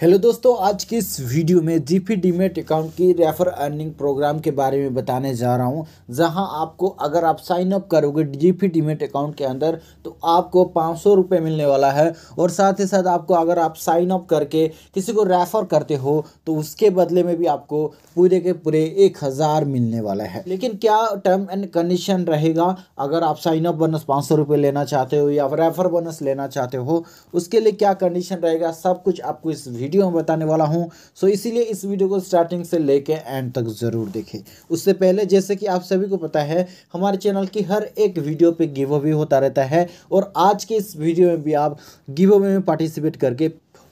hello दोस्तों आज की इस वीडियो में जी पी डीमेट अकाउंट की रेफर अर्निंग प्रोग्राम के बारे में बताने जा रहा हूं जहां आपको अगर आप साइन अप करोगे जी पी डीमेट अकाउंट के अंदर तो आपको पाँच सौ रुपये मिलने वाला है और साथ ही साथ आपको अगर आप साइन अप करके किसी को रेफ़र करते हो तो उसके बदले में भी आपको पूरे के पूरे एक हज़ार मिलने वाला है लेकिन क्या टर्म एंड कंडीशन रहेगा अगर आप साइन अप बोनस पाँच सौ रुपये लेना चाहते हो या रेफ़र बोनस लेना चाहते हो उसके लिए क्या कंडीशन रहेगा सब कुछ आपको इस वीडियो में बताने वाला हूँ सो इसीलिए इस वीडियो को स्टार्टिंग से लेकर एंड तक ज़रूर देखें उससे पहले जैसे कि आप सभी को पता है हमारे चैनल की हर एक वीडियो पे गिव अवे होता रहता है और आज के इस वीडियो में भी आप गिव अवे में पार्टिसिपेट करके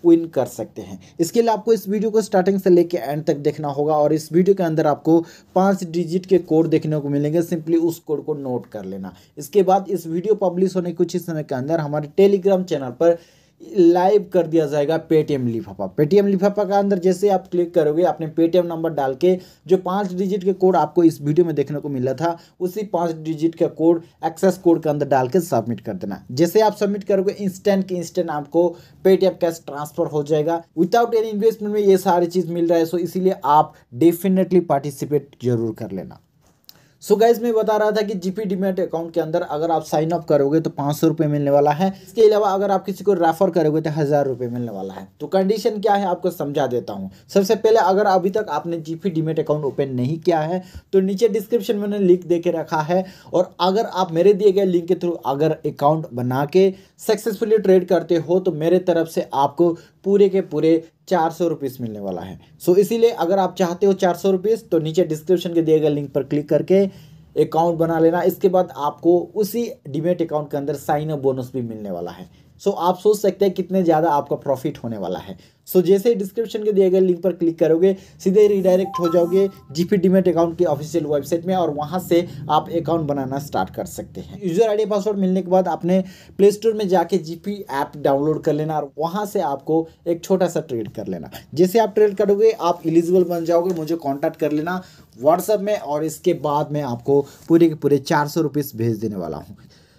विन कर सकते हैं इसके लिए आपको इस वीडियो को स्टार्टिंग से लेकर एंड तक देखना होगा और इस वीडियो के अंदर आपको पांच डिजिट के कोड देखने को मिलेंगे सिंपली उस कोड को नोट कर लेना इसके बाद इस वीडियो पब्लिश होने कुछ ही समय के अंदर हमारे टेलीग्राम चैनल पर लाइव कर दिया जाएगा पेटीएम लिफाफा पेटीएम लिफाफा का अंदर जैसे आप क्लिक करोगे अपने पेटीएम नंबर डाल के जो पाँच डिजिट के कोड आपको इस वीडियो में देखने को मिला था उसी पाँच डिजिट का कोड एक्सेस कोड के अंदर डाल के सबमिट कर देना जैसे आप सबमिट करोगे इंस्टेंट के इंस्टेंट आपको पेटीएम कैश ट्रांसफर हो जाएगा विदाउट एनी इन्वेस्टमेंट में ये सारी चीज़ मिल रहा है सो इसीलिए आप डेफिनेटली पार्टिसिपेट जरूर कर लेना सो so गाइज मैं बता रहा था कि जीपी डीमेट अकाउंट के अंदर अगर आप साइन अप करोगे तो पाँच सौ रुपये मिलने वाला है इसके अलावा अगर आप किसी को रेफर करोगे तो हज़ार रुपये मिलने वाला है तो कंडीशन क्या है आपको समझा देता हूँ सबसे पहले अगर अभी तक आपने जीपी डीमेट अकाउंट ओपन नहीं किया है तो नीचे डिस्क्रिप्शन में लिंक दे के रखा है और अगर आप मेरे दिए गए लिंक के थ्रू अगर अकाउंट बना के सक्सेसफुली ट्रेड करते हो तो मेरे तरफ से आपको पूरे के पूरे चार सौ रुपीज़ मिलने वाला है सो so, इसीलिए अगर आप चाहते हो चार सौ रुपीज़ तो नीचे डिस्क्रिप्शन के दिए गए लिंक पर क्लिक करके अकाउंट बना लेना इसके बाद आपको उसी डिमेट अकाउंट के अंदर साइन अप बोनस भी मिलने वाला है सो so, आप सोच सकते हैं कितने ज़्यादा आपका प्रॉफिट होने वाला है सो so, जैसे ही डिस्क्रिप्शन के दिए गए लिंक पर क्लिक करोगे सीधे रिडायरेक्ट हो जाओगे जीपी डीमेट अकाउंट की ऑफिशियल वेबसाइट में और वहाँ से आप अकाउंट बनाना स्टार्ट कर सकते हैं यूजर आईडी पासवर्ड मिलने के बाद अपने प्ले स्टोर में जाके जीपी ऐप डाउनलोड कर लेना और वहाँ से आपको एक छोटा सा ट्रेड कर लेना जैसे आप ट्रेड करोगे आप एलिजिबल बन जाओगे मुझे कॉन्टैक्ट कर लेना व्हाट्सएप में और इसके बाद मैं आपको पूरे के पूरे चार सौ भेज देने वाला हूँ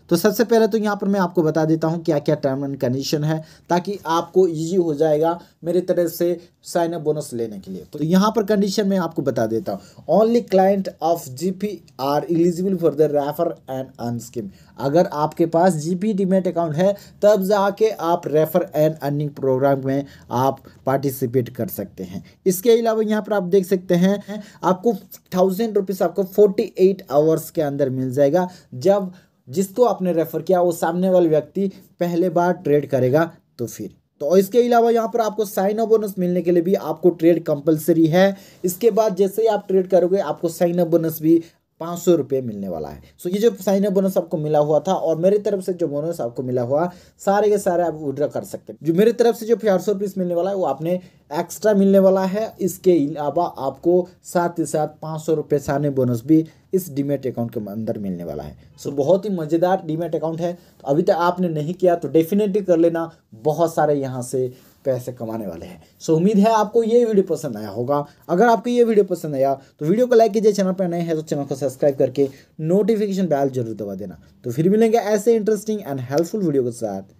तो सबसे पहले तो यहाँ पर मैं आपको बता देता हूँ क्या क्या टर्म एंड कंडीशन है ताकि आपको ईजी हो जाएगा मेरी तरह से साइन अप बोनस लेने के लिए तो यहाँ पर कंडीशन मैं आपको बता देता हूँ only client of G P are eligible for the refer and earn scheme अगर आपके पास जी पी डीमेट अकाउंट है तब जाके आप रेफर एंड अर्निंग प्रोग्राम में आप पार्टिसिपेट कर सकते हैं इसके अलावा यहाँ पर आप देख सकते हैं आपको थाउजेंड रुपीज़ आपको फोर्टी एट आवर्स के अंदर मिल जाएगा जब जिसको तो आपने रेफ़र किया वो सामने वाला व्यक्ति पहले बार ट्रेड करेगा तो फिर तो इसके अलावा यहाँ पर आपको साइन अप बोनस मिलने के लिए भी आपको ट्रेड कंपलसरी है इसके बाद जैसे ही आप ट्रेड करोगे आपको साइन अप बोनस भी पाँच सौ रुपये मिलने वाला है सो ये जो साइनअप बोनस आपको मिला हुआ था और मेरी तरफ से जो बोनस आपको मिला हुआ सारे के सारे आप विड्रॉ कर सकते हैं जो मेरी तरफ से जो चार सौ रुपीस मिलने वाला है वो आपने एक्स्ट्रा मिलने वाला है इसके अलावा आपको साथ ही साथ पाँच सौ रुपये साइनअप बोनस भी इस डीमेट अकाउंट के अंदर मिलने वाला है सो बहुत ही मज़ेदार डीमेट अकाउंट है तो अभी तक आपने नहीं किया तो डेफिनेटली कर लेना बहुत सारे यहाँ से पैसे कमाने वाले हैं सो उम्मीद है आपको ये वीडियो पसंद आया होगा अगर आपको ये वीडियो पसंद आया तो वीडियो को लाइक कीजिए चैनल पर नए हैं तो चैनल को सब्सक्राइब करके नोटिफिकेशन बैल जरूर दबा देना तो फिर मिलेंगे ऐसे इंटरेस्टिंग एंड हेल्पफुल वीडियो के साथ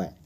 बाय